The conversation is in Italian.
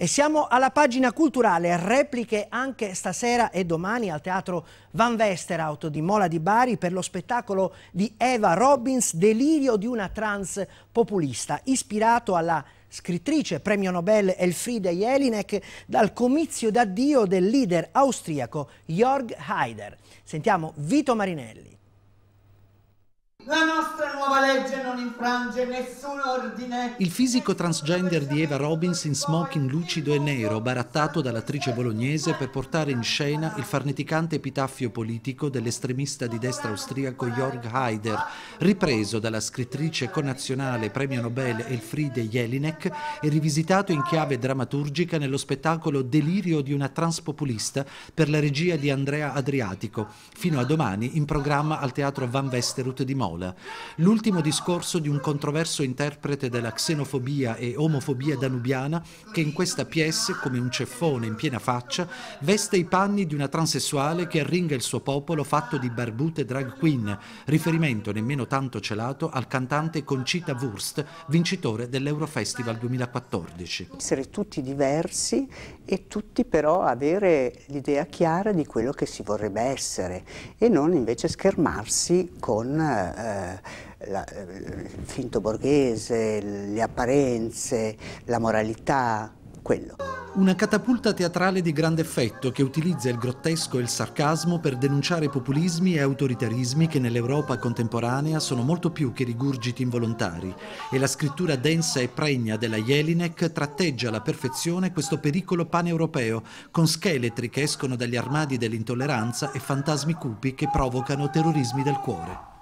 E siamo alla pagina culturale, repliche anche stasera e domani al Teatro Van Westeraut di Mola di Bari per lo spettacolo di Eva Robbins Delirio di una trans populista, ispirato alla scrittrice premio Nobel Elfriede Jelinek dal comizio d'addio del leader austriaco Jörg Haider. Sentiamo Vito Marinelli nuova legge non infrange nessun ordine. Il fisico transgender di Eva Robbins in smoking lucido e nero, barattato dall'attrice bolognese per portare in scena il farneticante epitaffio politico dell'estremista di destra austriaco Jörg Haider, ripreso dalla scrittrice connazionale premio Nobel Elfriede Jelinek e rivisitato in chiave drammaturgica nello spettacolo Delirio di una transpopulista per la regia di Andrea Adriatico, fino a domani in programma al teatro Van Westerut di Mola l'ultimo discorso di un controverso interprete della xenofobia e omofobia danubiana che in questa pièce, come un ceffone in piena faccia, veste i panni di una transessuale che arringa il suo popolo fatto di barbute drag queen, riferimento nemmeno tanto celato al cantante Concita Wurst, vincitore dell'Eurofestival 2014. Essere tutti diversi e tutti però avere l'idea chiara di quello che si vorrebbe essere e non invece schermarsi con eh, la, eh, il finto borghese, le apparenze, la moralità, quello. Una catapulta teatrale di grande effetto che utilizza il grottesco e il sarcasmo per denunciare populismi e autoritarismi che nell'Europa contemporanea sono molto più che rigurgiti involontari e la scrittura densa e pregna della Jelinek tratteggia alla perfezione questo pericolo paneuropeo con scheletri che escono dagli armadi dell'intolleranza e fantasmi cupi che provocano terrorismi del cuore.